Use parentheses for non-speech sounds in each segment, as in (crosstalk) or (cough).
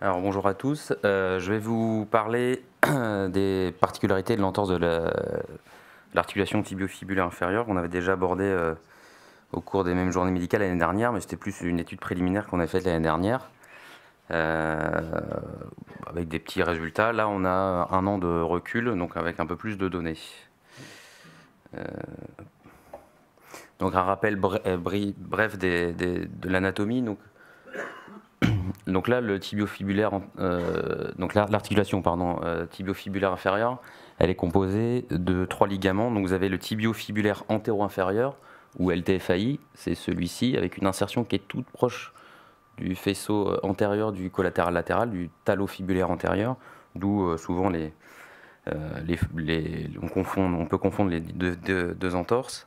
Alors bonjour à tous, euh, je vais vous parler (clears throat) des particularités de l'entorse de l'articulation tibio-fibulaire inférieure. qu'on avait déjà abordé euh, au cours des mêmes journées médicales l'année dernière, mais c'était plus une étude préliminaire qu'on avait faite l'année dernière, euh, avec des petits résultats. Là, on a un an de recul, donc avec un peu plus de données. donc un rappel bref de l'anatomie. Donc là, le tibiofibulaire, euh, donc l'articulation pardon, euh, tibiofibulaire inférieure, elle est composée de trois ligaments. Donc vous avez le tibiofibulaire antéro-inférieur ou LTFAI, c'est celui-ci avec une insertion qui est toute proche du faisceau euh, antérieur du collatéral latéral, du talo-fibulaire antérieur, d'où souvent on, peut confondre les deux, entorses.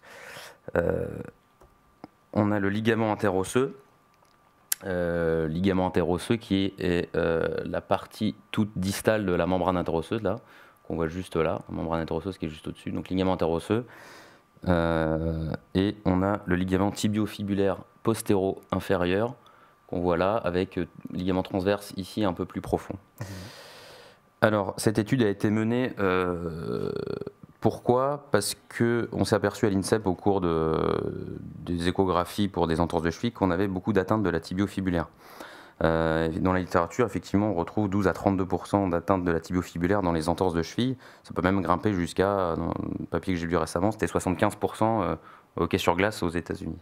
on a le ligament interosseux euh, ligament interosseux qui est, euh, la partie toute distale de la membrane interosseuse, là, qu'on voit juste là, la membrane interosseuse qui est juste au-dessus, donc ligament interosseux. Euh, et on a le ligament tibiofibulaire postéro-inférieur, qu'on voit là, avec ligament transverse ici un peu plus profond. Mmh. Alors, cette étude a été menée pourquoi Parce qu'on s'est aperçu à l'INSEP au cours de, des échographies pour des entorses de cheville qu'on avait beaucoup d'atteintes de la tibiofibulaire. Euh, dans la littérature, effectivement, on retrouve 12 à 32 d'atteintes de la tibiofibulaire dans les entorses de cheville. Ça peut même grimper jusqu'à, dans le papier que j'ai lu récemment, c'était 75 euh, au hockey sur glace aux États-Unis.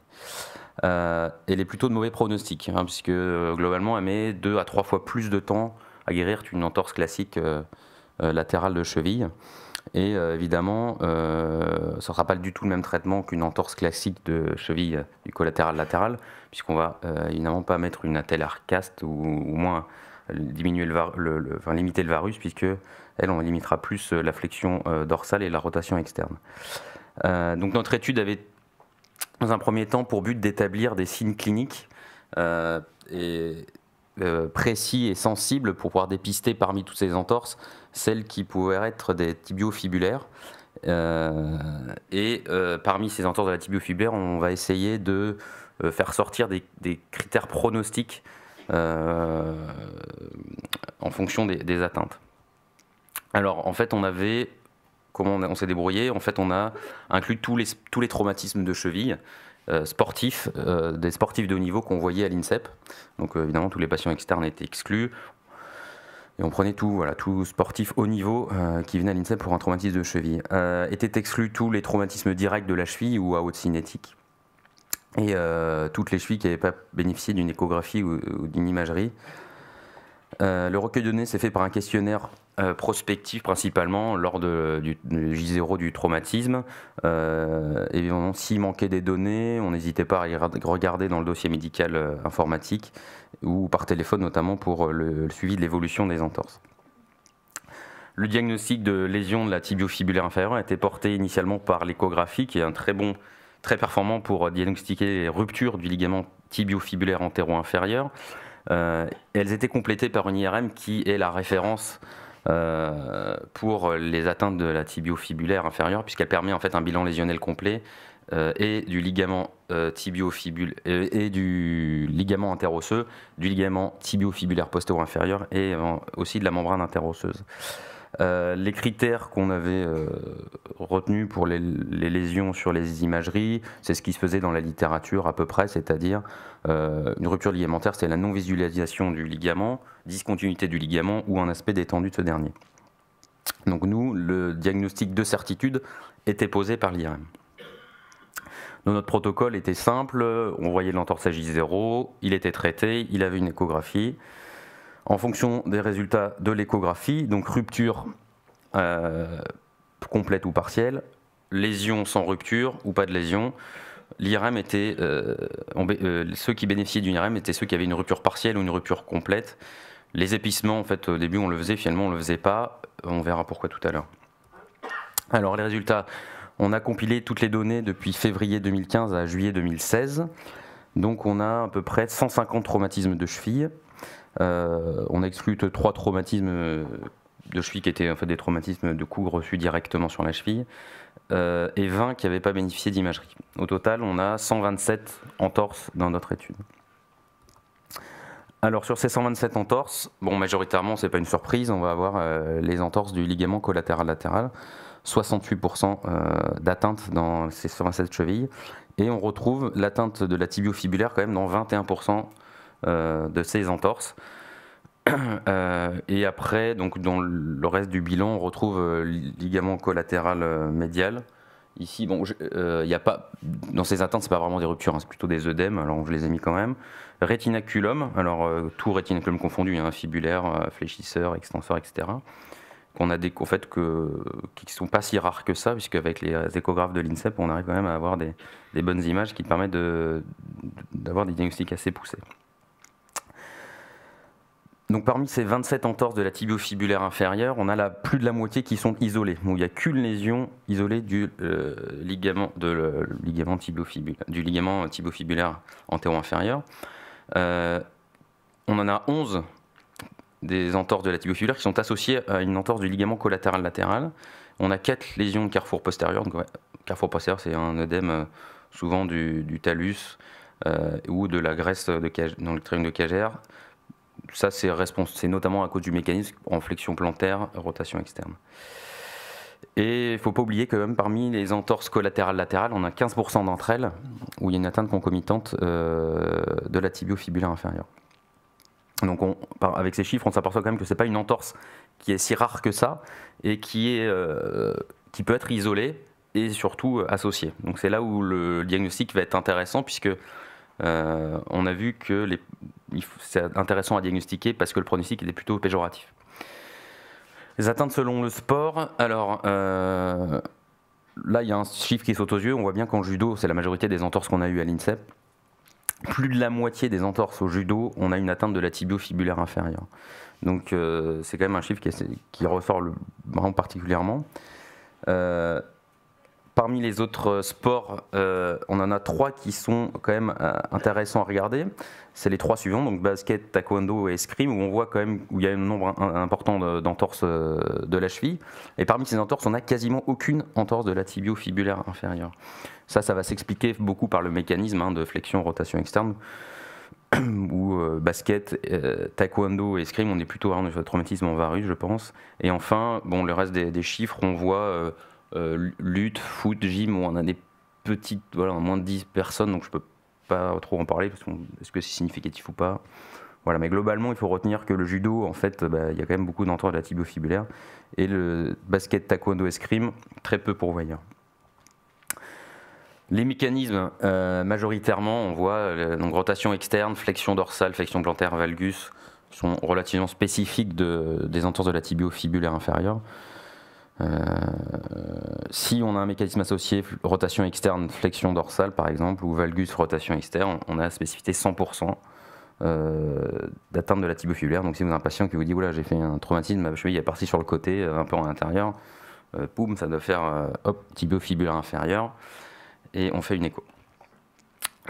elle euh, est plutôt de mauvais pronostic, hein, puisque euh, globalement, elle met 2 à 3 fois plus de temps à guérir qu'une entorse classique latérale de cheville. Et euh, évidemment, euh, ce ça ne sera pas du tout le même traitement qu'une entorse classique de cheville euh, du collatéral latéral, puisqu'on va évidemment pas mettre une attelle arcaste, ou au moins diminuer limiter le varus, puisque elle, on limitera plus la flexion dorsale et la rotation externe. donc notre étude avait, dans un premier temps, pour but d'établir des signes cliniques et euh, précis et sensible pour pouvoir dépister parmi toutes ces entorses celles qui pouvaient être des tibiofibulaires. Euh, et euh, parmi ces entorses de la tibiofibulaire, on va essayer de faire sortir des, critères pronostiques en fonction des, atteintes. Alors en fait on avait, comment on, s'est débrouillé En fait on a inclus tous les traumatismes de cheville, euh, sportifs, euh, des sportifs de haut niveau qu'on voyait à l'INSEP. Donc euh, évidemment, tous les patients externes étaient exclus. Et on prenait tout, voilà, sportif haut niveau qui venait à l'INSEP pour un traumatisme de cheville. étaient exclus tous les traumatismes directs de la cheville ou à haute cinétique. Et toutes les chevilles qui n'avaient pas bénéficié d'une échographie ou, ou d'une imagerie. le recueil de données s'est fait par un questionnaire euh, prospective principalement lors du, J0 du traumatisme. Euh, évidemment, s'il manquait des données, on n'hésitait pas à regarder dans le dossier médical euh, informatique ou par téléphone notamment pour le, suivi de l'évolution des entorses. Le diagnostic de lésion de la tibiofibulaire inférieure a été porté initialement par l'échographie, qui est un très bon, très performant pour diagnostiquer les ruptures du ligament tibiofibulaire antéro-inférieur. elles étaient complétées par une IRM qui est la référence euh, pour les atteintes de la tibiofibulaire inférieure, puisqu'elle permet en fait un bilan lésionnel complet euh, et du ligament euh, tibiofibule et du ligament interosseux, du ligament tibiofibulaire postéro-inférieur et aussi de la membrane interosseuse. Euh, les critères qu'on avait euh, retenus pour les, lésions sur les imageries, c'est ce qui se faisait dans la littérature à peu près, c'est-à-dire euh, une rupture ligamentaire, c'est la non-visualisation du ligament, discontinuité du ligament ou un aspect détendu de ce dernier. Donc nous, le diagnostic de certitude était posé par l'IRM. Notre protocole était simple, on voyait l'entorsagie 0, il était traité, il avait une échographie en fonction des résultats de l'échographie, donc rupture euh, complète ou partielle, lésion sans rupture ou pas de lésion. L'IRM était, euh, euh, ceux qui bénéficiaient d'une IRM étaient ceux qui avaient une rupture partielle ou une rupture complète. Les épissements, en fait, au début, on le faisait, finalement, on ne le faisait pas. On verra pourquoi tout à l'heure. Alors, les résultats, on a compilé toutes les données depuis février 2015 à juillet 2016. Donc, on a à peu près 150 traumatismes de cheville, euh, on exclut trois traumatismes euh, de cheville qui étaient en fait des traumatismes de coups reçus directement sur la cheville euh, et 20 qui n'avaient pas bénéficié d'imagerie. Au total, on a 127 entorses dans notre étude. Alors sur ces 127 entorses, bon majoritairement c'est pas une surprise, on va avoir les entorses du ligament collatéral latéral, 68% d'atteinte dans ces 127 chevilles, et on retrouve l'atteinte de la tibiofibulaire quand même dans 21% euh, de ces entorses. (clears throat) Euh, et après, donc, dans le reste du bilan, on retrouve euh, ligament collatéral médial. Ici, bon, il y a pas, dans ces atteintes, c'est pas vraiment des ruptures, hein, c'est plutôt des œdèmes, alors je les ai mis quand même. Rétinaculum, alors tout rétinaculum confondu, hein, fibulaire, fléchisseur, extenseur, etc. Qu'on a des, en fait, que, qui ne sont pas si rares que ça, puisqu'avec les échographes de l'INSEP, on arrive quand même à avoir des, bonnes images qui permettent d'avoir des diagnostics assez poussés. Donc parmi ces 27 entorses de la tibiofibulaire inférieure, on a plus de la moitié qui sont isolées. où il n'y a qu'une lésion isolée du euh, ligament, tibiofibulaire, antéro-inférieur. Euh, on en a 11 des entorses de la tibiofibulaire qui sont associées à une entorse du ligament collatéral latéral. On a 4 lésions de carrefour postérieur. carrefour postérieur, c'est un œdème euh, souvent du, talus ou de la graisse de, dans le triangle de Cagère. Tout ça, c'est notamment à cause du mécanisme en flexion plantaire, rotation externe. Et il ne faut pas oublier que même parmi les entorses collatérales latérales, on a 15% d'entre elles où il y a une atteinte concomitante euh, de la tibio-fibulaire inférieure. Donc avec ces chiffres, on s'aperçoit quand même que ce n'est pas une entorse qui est si rare que ça et qui, euh, qui peut être isolée et surtout associée. Donc c'est là où le diagnostic va être intéressant puisque euh, on a vu que les... c'est intéressant à diagnostiquer parce que le pronostic était plutôt péjoratif. Les atteintes selon le sport, alors euh, là il y a un chiffre qui saute aux yeux, on voit bien qu'en judo, c'est la majorité des entorses qu'on a eues à l'INSEP. Plus de la moitié des entorses au judo, on a une atteinte de la tibio-fibulaire inférieure. Donc euh, c'est quand même un chiffre qui, ressort vraiment particulièrement parmi les autres euh, sports, euh, on en a trois qui sont quand même euh, intéressants à regarder. C'est les trois suivants, donc basket, taekwondo et escrime, où on voit quand même où il y a un nombre important d'entorses de la cheville. Et parmi ces entorses, on n'a quasiment aucune entorse de la tibio-fibulaire inférieure. Ça, ça va s'expliquer beaucoup par le mécanisme hein, de flexion-rotation externe Ou (clears throat) basket, taekwondo et escrime, on est plutôt à un traumatisme en varus, je pense. Et enfin, bon, le reste des, chiffres, on voit euh, lutte, foot, gym, on a des petites, voilà, moins de 10 personnes, donc je ne peux pas trop en parler, parce est-ce que c'est significatif ou pas voilà, mais globalement, il faut retenir que le judo, en fait, euh, bah, il y a quand même beaucoup d'entorses de la tibio-fibulaire. Et le basket, taekwondo, escrime, très peu pourvoyeur. Les mécanismes, euh, majoritairement, on voit donc rotation externe, flexion dorsale, flexion plantaire, valgus, sont relativement spécifiques des entorses de la tibio-fibulaire inférieure. Euh, si on a un mécanisme associé, rotation externe, flexion dorsale par exemple, ou valgus, rotation externe, on a la spécificité 100% euh, d'atteinte de la tibofibulaire. Donc si vous avez un patient qui vous dit, j'ai fait un traumatisme, ma cheville est partie sur le côté, euh, un peu en intérieur, poum, ça doit faire, hop, tibiofibulaire inférieur, et on fait une écho.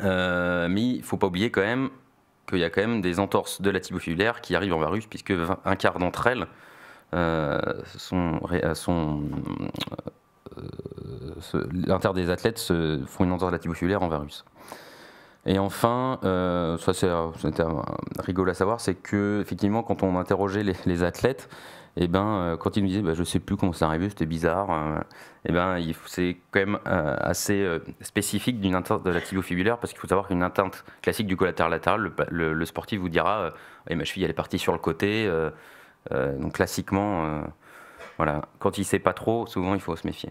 mais il ne faut pas oublier quand même qu'il y a quand même des entorses de la tibofibulaire qui arrivent en varus, puisque un quart d'entre elles euh, sont, euh, euh, l'inter des athlètes se font une entorse latiboculaire en varus. Et enfin, ça c'était rigolo à savoir, c'est que effectivement quand on interrogeait les, athlètes, et eh ben quand ils nous disaient je bah, je sais plus comment c'est arrivé, c'était bizarre, et eh ben c'est quand même assez spécifique d'une atteinte de la tibio-fibulaire parce qu'il faut savoir qu'une atteinte classique du collatéral latéral, le, sportif vous dira eh, ma cheville elle est partie sur le côté. Euh, donc classiquement, euh, voilà, quand il ne sait pas trop, souvent il faut se méfier.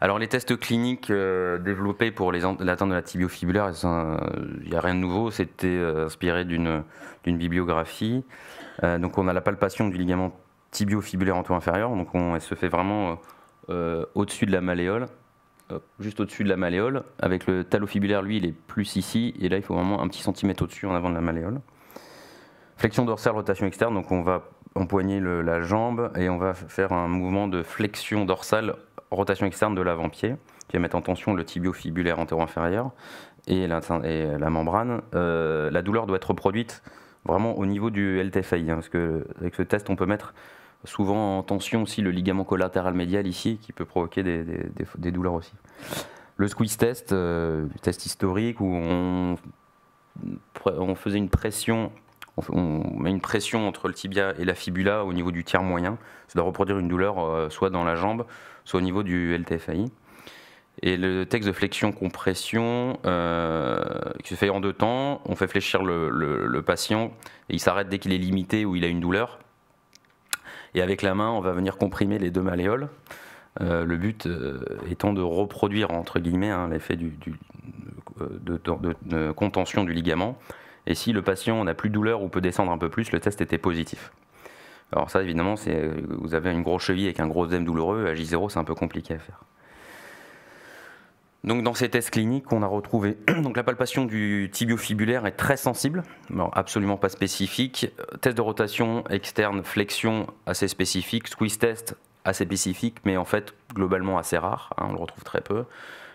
Alors les tests cliniques euh, développés pour l'atteinte de la tibiofibulaire, il n'y a rien de nouveau, c'était inspiré d'une bibliographie. donc on a la palpation du ligament tibiofibulaire tout inférieur donc on, elle se fait vraiment au-dessus de la malléole, juste au-dessus de la malléole, avec le talofibulaire lui il est plus ici, et là il faut vraiment un petit centimètre au-dessus en avant de la malléole. Flexion dorsale, rotation externe, donc on va empoigner la jambe et on va faire un mouvement de flexion dorsale, rotation externe de l'avant-pied, qui va mettre en tension le tibio-fibulaire antéro-inférieur et la, et la membrane. Euh, la douleur doit être produite vraiment au niveau du LTFI, hein, parce que avec ce test, on peut mettre souvent en tension aussi le ligament collatéral médial ici, qui peut provoquer des, des, douleurs aussi. Le squeeze test, euh, test historique où on, on faisait une pression on, met une pression entre le tibia et la fibula au niveau du tiers moyen. Ça doit reproduire une douleur euh, soit dans la jambe, soit au niveau du LTFAI. Et le texte de flexion-compression, euh, qui se fait en deux temps, on fait fléchir le, patient et il s'arrête dès qu'il est limité ou il a une douleur. Et avec la main, on va venir comprimer les deux malléoles. Euh, le but étant de reproduire, entre guillemets, hein, l'effet de, contention du ligament et si le patient n'a plus de douleur ou peut descendre un peu plus, le test était positif. Alors ça, évidemment, c'est euh, vous avez une grosse cheville avec un gros œdème douloureux, à J0, c'est un peu compliqué à faire. Donc dans ces tests cliniques, on a retrouvé (clears throat) donc la palpation du tibio-fibulaire est très sensible, absolument pas spécifique. Test de rotation externe, flexion assez spécifique, squeeze test assez spécifique, mais en fait globalement assez rare. Hein, on le retrouve très peu.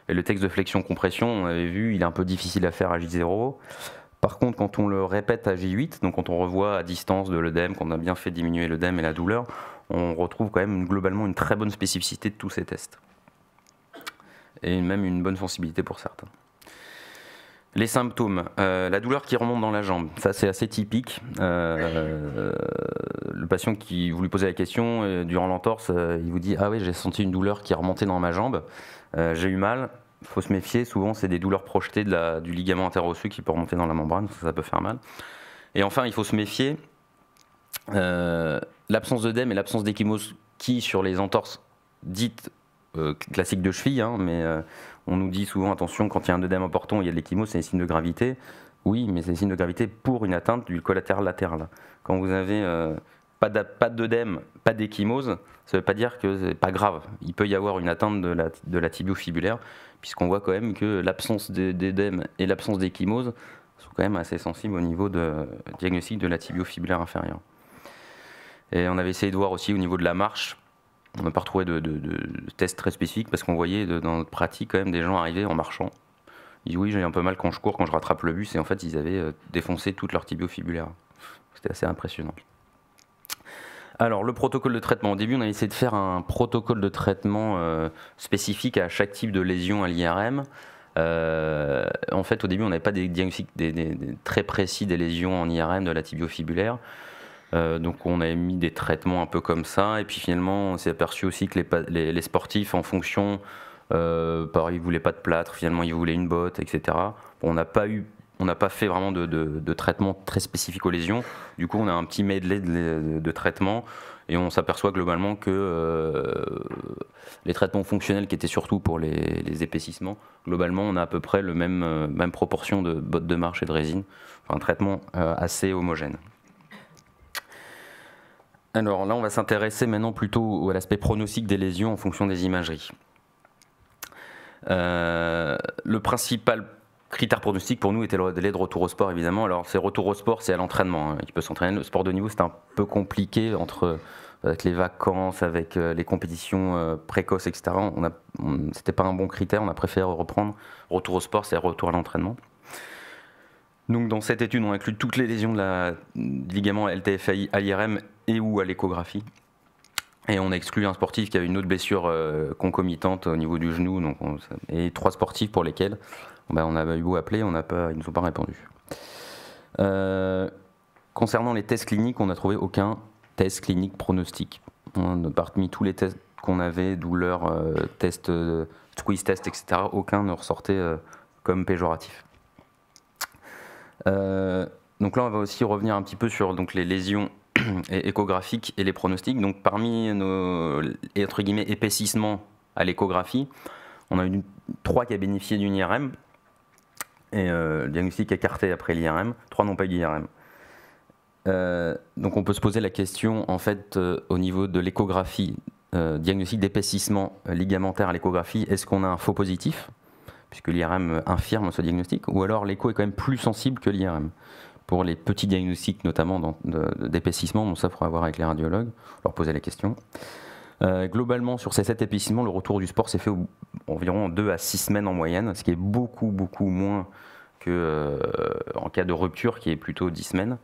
Et le texte de flexion compression, on avait vu, il est un peu difficile à faire à J0. Par contre, quand on le répète à J8, donc quand on revoit à distance de l'œdème, qu'on a bien fait diminuer l'œdème et la douleur, on retrouve quand même globalement une très bonne spécificité de tous ces tests. Et même une bonne sensibilité pour certains. Les symptômes, euh, la douleur qui remonte dans la jambe, ça c'est assez typique. Euh, le patient qui vous lui la question euh, durant l'entorse, il vous dit ah oui j'ai senti une douleur qui remontait dans ma jambe, j'ai eu mal, faut se méfier. Souvent, c'est des douleurs projetées du ligament interossu qui peut remonter dans la membrane. Ça, peut faire mal. Et enfin, il faut se méfier. Euh, l'absence d'œdème et l'absence d'échymose qui, sur les entorses dites euh, classiques de cheville, hein, mais euh, on nous dit souvent attention, quand il y a un œdème important, il y a de l'échymose, c'est un signe de gravité. Oui, mais c'est un signe de gravité pour une atteinte du collatéral latéral. Quand vous avez pas d'œdème, pas d'échymose, ça ne veut pas dire que c'est pas grave. Il peut y avoir une atteinte de la, de la tibio fibulaire puisqu'on voit quand même que l'absence d'édème et l'absence d'échymose sont quand même assez sensibles au niveau de diagnostic de la tibiofibulaire fibulaire inférieure. Et on avait essayé de voir aussi au niveau de la marche, on n'a pas retrouvé de, de, tests très spécifiques parce qu'on voyait dans notre pratique quand même des gens arriver en marchant. Ils disent oui j'ai un peu mal quand je cours, quand je rattrape le bus et en fait ils avaient euh, défoncé toute leur tibiofibulaire. C'était assez impressionnant. Alors le protocole de traitement, au début on a essayé de faire un protocole de traitement euh, spécifique à chaque type de lésion à l'IRM. Euh, en fait au début on n'avait pas des diagnostics très précis des lésions en IRM de la tibiofibulaire. Euh, donc on avait mis des traitements un peu comme ça et puis finalement on s'est aperçu aussi que les, sportifs en fonction, pareil ils voulaient pas de plâtre, finalement ils voulaient une botte, etc. on n'a pas eu on n'a pas fait vraiment de, traitement très spécifique aux lésions. Du coup, on a un petit medley de, traitements et on s'aperçoit globalement que euh, les traitements fonctionnels qui étaient surtout pour les, épaississements, globalement, on a à peu près le même, euh, proportion de bottes de marche et de résine. un traitement euh, assez homogène. Alors là, on va s'intéresser maintenant plutôt à l'aspect pronostique des lésions en fonction des imageries. le principal critère pronostique pour nous était le délai de retour au sport, évidemment. Alors, c'est retour au sport, c'est à l'entraînement. Il hein, peut s'entraîner. Le sport de niveau, c'est un peu compliqué entre euh, avec les vacances, avec euh, les compétitions euh, précoces, etc. On c'était pas un bon critère. On a préféré reprendre retour au sport, c'est retour à l'entraînement. Donc, dans cette étude, on inclut toutes les lésions de la ligament LTFI à et ou à l'échographie. Et on a exclu un sportif qui a une autre blessure euh, concomitante au niveau du genou. Donc et trois sportifs pour lesquels ben, on a eu beau appeler, on ils ne nous ont pas répondu. Euh, concernant les tests cliniques, on n'a trouvé aucun test clinique pronostic. On, parmi tous les tests qu'on avait, douleur, euh, tests, test, squeeze test, etc., aucun ne ressortait comme péjoratif. donc là, on va aussi revenir un petit peu sur donc, les lésions (clears throat) échographique et les pronostics. Donc parmi nos épaississements à l'échographie, on a eu trois qui a bénéficié d'une IRM et euh, le diagnostic écarté après l'IRM, trois n'ont pas eu d'IRM. Euh, donc on peut se poser la question en fait euh, au niveau de l'échographie, diagnostic d'épaississement ligamentaire à l'échographie, est-ce qu'on a un faux positif puisque l'IRM infirme ce diagnostic, ou alors l'écho est quand même plus sensible que l'IRM pour les petits diagnostics, notamment d'épaississement, ça, il avoir avec les radiologues, leur poser les questions euh, globalement, sur ces 7 épaississements le retour du sport s'est fait environ 2 à 6 semaines en moyenne, ce qui est beaucoup, beaucoup moins qu'en euh, cas de rupture, qui est plutôt 10 semaines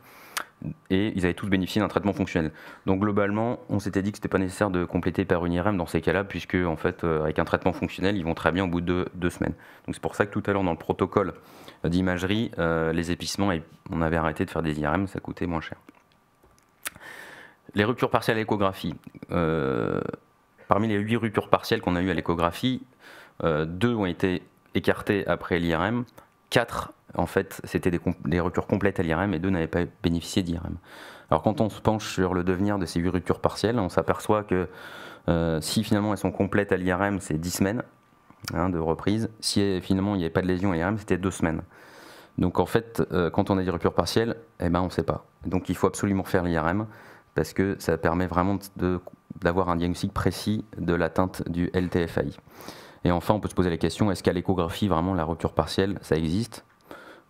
et ils avaient tous bénéficié d'un traitement fonctionnel. Donc globalement, on s'était dit que ce n'était pas nécessaire de compléter par une IRM dans ces cas-là, puisque en fait, euh, avec un traitement fonctionnel, ils vont très bien au bout de deux, semaines. Donc c'est pour ça que tout à l'heure dans le protocole euh, d'imagerie, euh, les épicements, on avait arrêté de faire des IRM, ça coûtait moins cher. Les ruptures partielles à l'échographie. parmi les huit ruptures partielles qu'on a eues à l'échographie, deux ont été écartées après l'IRM. 4, en fait, c'était des, ruptures complètes à l'IRM et 2 n'avaient pas bénéficié d'IRM. Alors quand on se penche sur le devenir de ces 8 ruptures partielles, on s'aperçoit que euh, si finalement elles sont complètes à l'IRM, c'est 10 semaines hein, de reprise. Si euh, finalement il n'y avait pas de lésion à l'IRM, c'était 2 semaines. Donc en fait, euh, quand on a des ruptures partielles, eh ben, on ne sait pas. Donc il faut absolument faire l'IRM parce que ça permet vraiment d'avoir un diagnostic précis de l'atteinte du LTFI. Et enfin, on peut se poser la question, est-ce qu'à l'échographie, vraiment, la rupture partielle, ça existe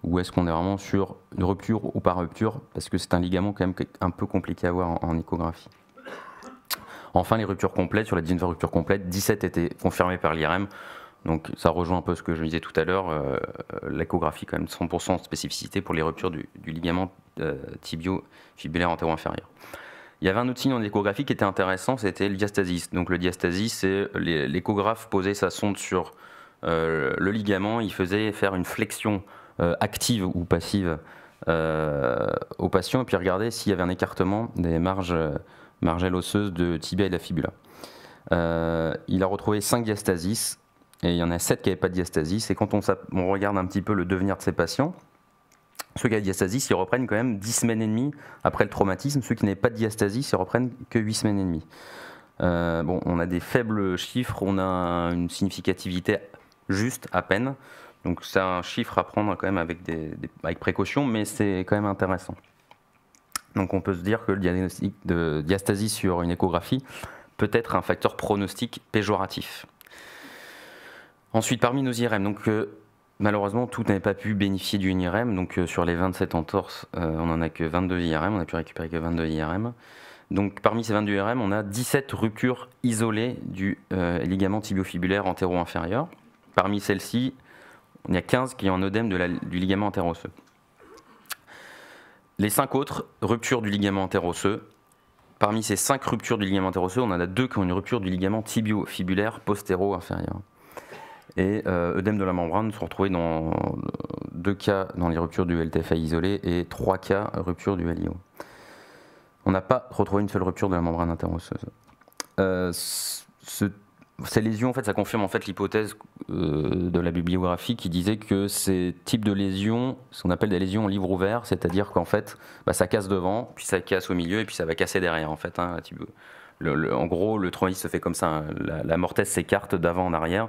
Ou est-ce qu'on est vraiment sur une rupture ou pas rupture Parce que c'est un ligament quand même un peu compliqué à voir en, échographie. Enfin, les ruptures complètes, sur les 19 ruptures complètes, 17 étaient confirmées par l'IRM. Donc ça rejoint un peu ce que je disais tout à l'heure, euh, l'échographie quand même 100% spécificité pour les ruptures du, ligament euh, tibio-fibulaire antéro-inférieur il y avait un outil en échographie qui était intéressant, c'était le diastasis. Donc le diastasis, c'est l'échographe posait sa sonde sur euh, le ligament, il faisait faire une flexion euh, active ou passive euh, au patient, et puis regardait s'il y avait un écartement des marges margelles osseuses de tibia et de la fibula. il a retrouvé 5 diastasis, et il y en a sept qui n'avaient pas de diastasis, et quand on regarde un petit peu le devenir de ces patients, ceux qui ont la diastasie, ils reprennent quand même 10 semaines et demie après le traumatisme. Ceux qui n'avaient pas de diastasie, ils reprennent que 8 semaines et demie. Euh, bon, on a des faibles chiffres, on a une significativité juste à peine. Donc c'est un chiffre à prendre quand même avec, précaution, mais c'est quand même intéressant. Donc on peut se dire que le diagnostic de diastasie sur une échographie peut être un facteur pronostic péjoratif. Ensuite, parmi nos IRM, donc, euh, Malheureusement, tout n'avait pas pu bénéficier d'une IRM. Donc, euh, sur les 27 entorses, euh, on n'en a que 22 IRM. On a pu récupérer que 22 IRM. Donc, parmi ces 22 IRM, on a 17 ruptures isolées du euh, ligament tibiofibulaire antéro-inférieur. Parmi celles-ci, on y a 15 qui ont un œdème du ligament antéro-osseux. Les 5 autres, ruptures du ligament antéro-osseux. Parmi ces 5 ruptures du ligament antéro-osseux, on en a 2 qui ont une rupture du ligament tibio-fibulaire postéro-inférieur. Et euh, de la membrane sont retrouvés dans euh, deux cas dans les ruptures du LTFA isolé et trois cas rupture du LIO. On n'a pas retrouvé une seule rupture de la membrane interosseuse. Euh, ces lésions, en fait, ça confirme en fait l'hypothèse euh, de la bibliographie qui disait que ces types de lésions, ce qu'on appelle des lésions en livre ouvert, c'est-à-dire qu'en fait, bah, ça casse devant, puis ça casse au milieu, et puis ça va casser derrière, en fait. Hein, le, le, en gros, le traumatisme se fait comme ça, hein. la, la mortaise s'écarte d'avant en arrière.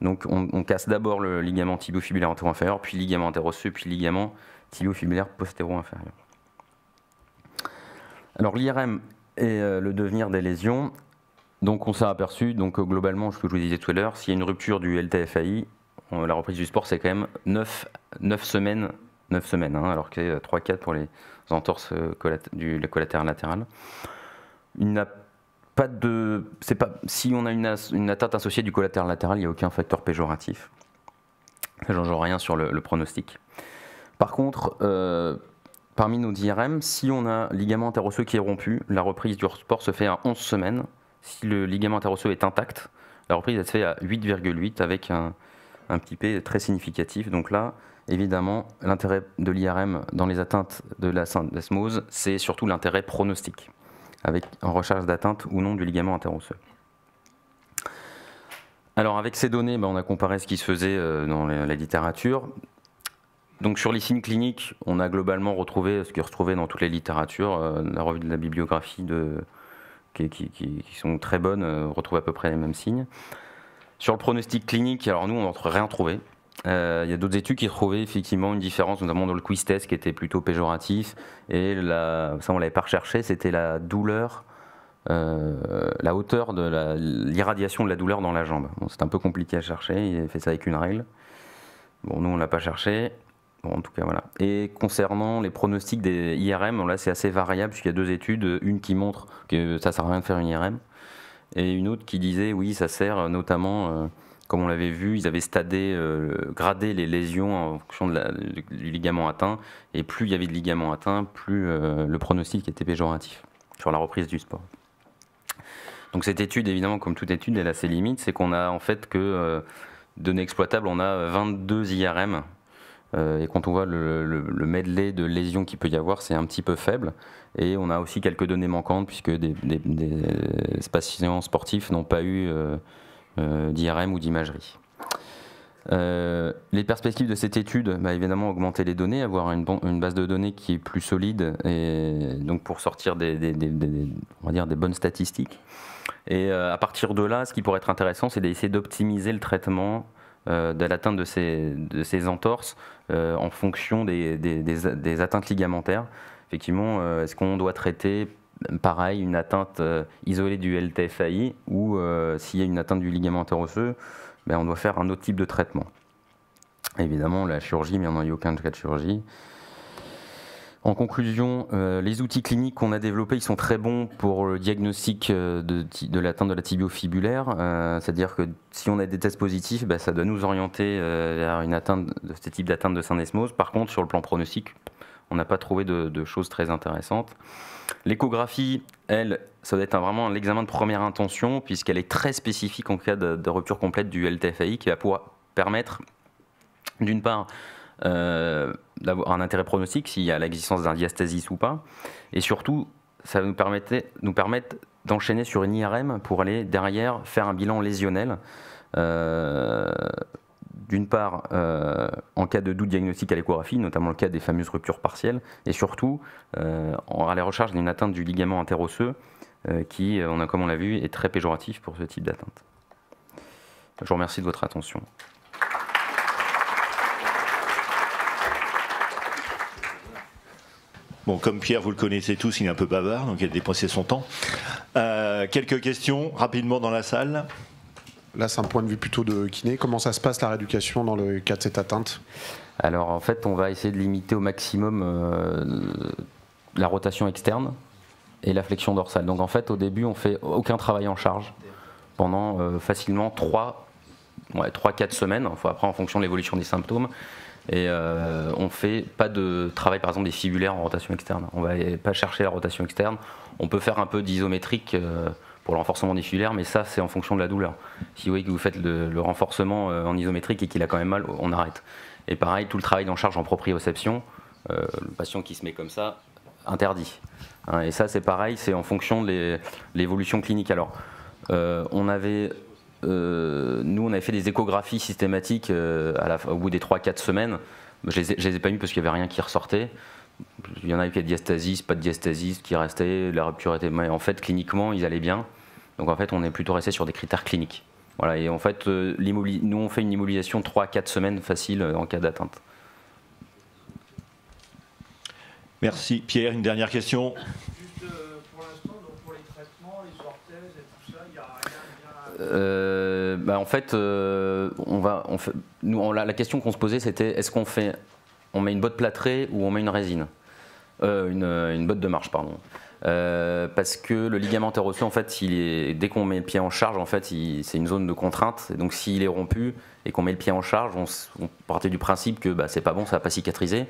Donc on, casse d'abord le ligament tibiofibulaire antéro-inférieur, puis ligament interosseux, puis ligament tibiofibulaire postéro-inférieur. Alors l'IRM et euh, le devenir des lésions, donc on s'est aperçu, donc euh, globalement, ce que je vous disais tout à l'heure, s'il y a une rupture du LTFAI, la reprise du sport c'est quand même 9, semaines, 9 semaines hein, alors que 3-4 pour les entorses euh, du, la latéral pas de, c'est pas, si on a une, atteinte associée du collatéral latéral, il n'y a aucun facteur péjoratif. Ça change rien sur le, pronostic. Par contre, euh, parmi nos IRM si on a ligament interosseux qui est rompu, la reprise du sport se fait à 11 semaines. Si le ligament interosseux est intact, la reprise se fait à 8,8 avec un, petit P très significatif. Donc là, évidemment, l'intérêt de l'IRM dans les atteintes de la syndesmose, c'est surtout l'intérêt pronostique avec, en recherche d'atteinte ou non du ligament interosseux. Alors avec ces données, ben, on a comparé ce qui se faisait euh, dans la littérature. Donc sur les signes cliniques, on a globalement retrouvé ce qui est retrouvé dans toutes les littératures, euh, la revue de la bibliographie qui, sont très bonnes, euh, retrouve à peu près les mêmes signes. Sur le pronostic clinique, alors nous on n'a rien trouvé, euh, il y a d'autres études qui trouvaient effectivement une différence, notamment dans le quiz test qui était plutôt péjoratif. Et ça, on l'avait pas recherché, c'était la douleur, euh, la hauteur de l'irradiation de la douleur dans la jambe. c'est un peu compliqué à chercher, il fait ça avec une règle. Bon, nous, on l'a pas cherché. Bon, en tout cas, voilà. Et concernant les pronostics des IRM, là, c'est assez variable, puisqu'il y a deux études. Une qui montre que ça ne sert à rien de faire une IRM, et une autre qui disait, oui, ça sert euh, notamment. Comme on l'avait vu, ils avaient stadé, euh, gradé les lésions en fonction de du ligament atteint. Et plus il y avait de ligaments atteints, plus euh, le pronostic était péjoratif sur la reprise du sport. Donc cette étude, évidemment, comme toute étude, elle a ses limites. C'est qu'on a en fait que euh, données exploitables, on a 22 IRM. et quand on voit le, le, medley de lésions qu'il peut y avoir, c'est un petit peu faible. Et on a aussi quelques données manquantes, puisque des, patients sportifs n'ont pas eu... Euh, d'IRM ou d'imagerie. Euh, les perspectives de cette étude, bah, évidemment, augmenter les données, avoir une, base de données qui est plus solide, et donc pour sortir des, dire des bonnes statistiques. Et euh, à partir de là, ce qui pourrait être intéressant, c'est d'essayer d'optimiser le traitement de l'atteinte de ces, de ces entorses en fonction des, atteintes ligamentaires. Effectivement, est-ce qu'on doit traiter pareil, une atteinte euh, isolée du LTFAI ou euh, s'il y a une atteinte du ligament interosseux, ben, on doit faire un autre type de traitement. Évidemment, la chirurgie, mais on n'a eu aucun cas de chirurgie. En conclusion, euh, les outils cliniques qu'on a développés, sont très bons pour le diagnostic de, l'atteinte de la tibiofibulaire. fibulaire. C'est-à-dire que si on a des tests positifs, ben, ça doit nous orienter vers une atteinte de ce type d'atteinte de syndesmose. Par contre, sur le plan pronostic, on n'a pas trouvé de, choses très intéressantes. L'échographie, elle, ça doit être vraiment l'examen de première intention, puisqu'elle est très spécifique en cas de, rupture complète du LTFAI, qui va pouvoir permettre, d'une part, euh, d'avoir un intérêt pronostique s'il y a l'existence d'un diastasis ou pas, et surtout, ça va nous, nous permettre d'enchaîner sur une IRM pour aller derrière faire un bilan lésionnel. Euh, d'une part, euh, en cas de doute diagnostique à l'échographie, notamment le cas des fameuses ruptures partielles, et surtout, euh, à la recherche d'une atteinte du ligament interosseux, euh, qui, euh, on a, comme on l'a vu, est très péjoratif pour ce type d'atteinte. Je vous remercie de votre attention. Bon, comme Pierre, vous le connaissez tous, il est un peu bavard, donc il a dépensé son temps. quelques questions rapidement dans la salle. Là, c'est un point de vue plutôt de kiné. Comment ça se passe la rééducation dans le cas de cette atteinte Alors, en fait, on va essayer de limiter au maximum euh, la rotation externe et la flexion dorsale. Donc, en fait, au début, on fait aucun travail en charge pendant euh, facilement 3 ouais, 4 semaines, enfin, après en fonction de l'évolution des symptômes. Et euh, on ne fait pas de travail, par exemple, des fibulaires en rotation externe. On ne va pas chercher la rotation externe. On peut faire un peu d'isométrique pour le renforcement des mais ça, c'est en fonction de la douleur. Si vous voyez que vous faites le, renforcement euh, en isométrique et qu'il a quand même mal, on arrête. Et pareil, tout le travail d'en charge en proprioception, euh, le patient qui se met comme ça, interdit. Hein. et ça, c'est pareil, c'est en fonction de l'évolution clinique. Alors, euh, on avait nous, on avait fait des échographies systématiques à au bout des 3-4 semaines. Je ne les, ai pas mis parce qu'il n'y avait rien qui ressortait il y en a qui avaient diastasis, pas de diastasis, qui restaient, la rupture était. Mais en fait, cliniquement, ils allaient bien. Donc en fait, on est plutôt resté sur des critères cliniques. Voilà, et en fait, euh, nous, on fait une immobilisation 3 4 semaines facile euh, en cas d'atteinte. Merci. Pierre, une dernière question euh, l'instant, pour les Euh, bah en fait, on va, on fait, nous, on, fait, la, question qu'on se posait, c'était est-ce qu'on fait on met une botte plâtrée ou on met une résine. Euh, euh, une, botte de marche, pardon. Euh, parce que le ligament interosseux en fait, il est, dès qu'on met le pied en charge, en fait, c'est une zone de contrainte. donc, s'il est rompu et qu'on met le pied en charge, on, partait du principe que bah, c'est pas bon, ça va pas cicatriser.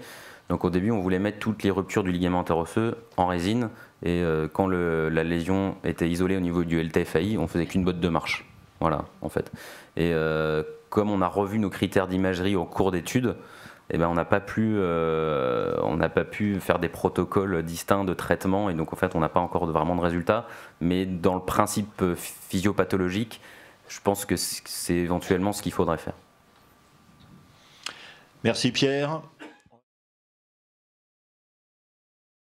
Donc, au début, on voulait mettre toutes les ruptures du ligament interosseux en résine. Et quand la lésion était isolée au niveau du LTFAI, on faisait qu'une botte de marche. Voilà, en fait. Et comme on a revu nos critères d'imagerie au cours d'études, eh ben, on n'a pas, pu, euh, pas pu faire des protocoles distincts de traitement et donc en fait on n'a pas encore de, vraiment de résultats. Mais dans le principe physiopathologique, je pense que c'est éventuellement ce qu'il faudrait faire. Merci Pierre.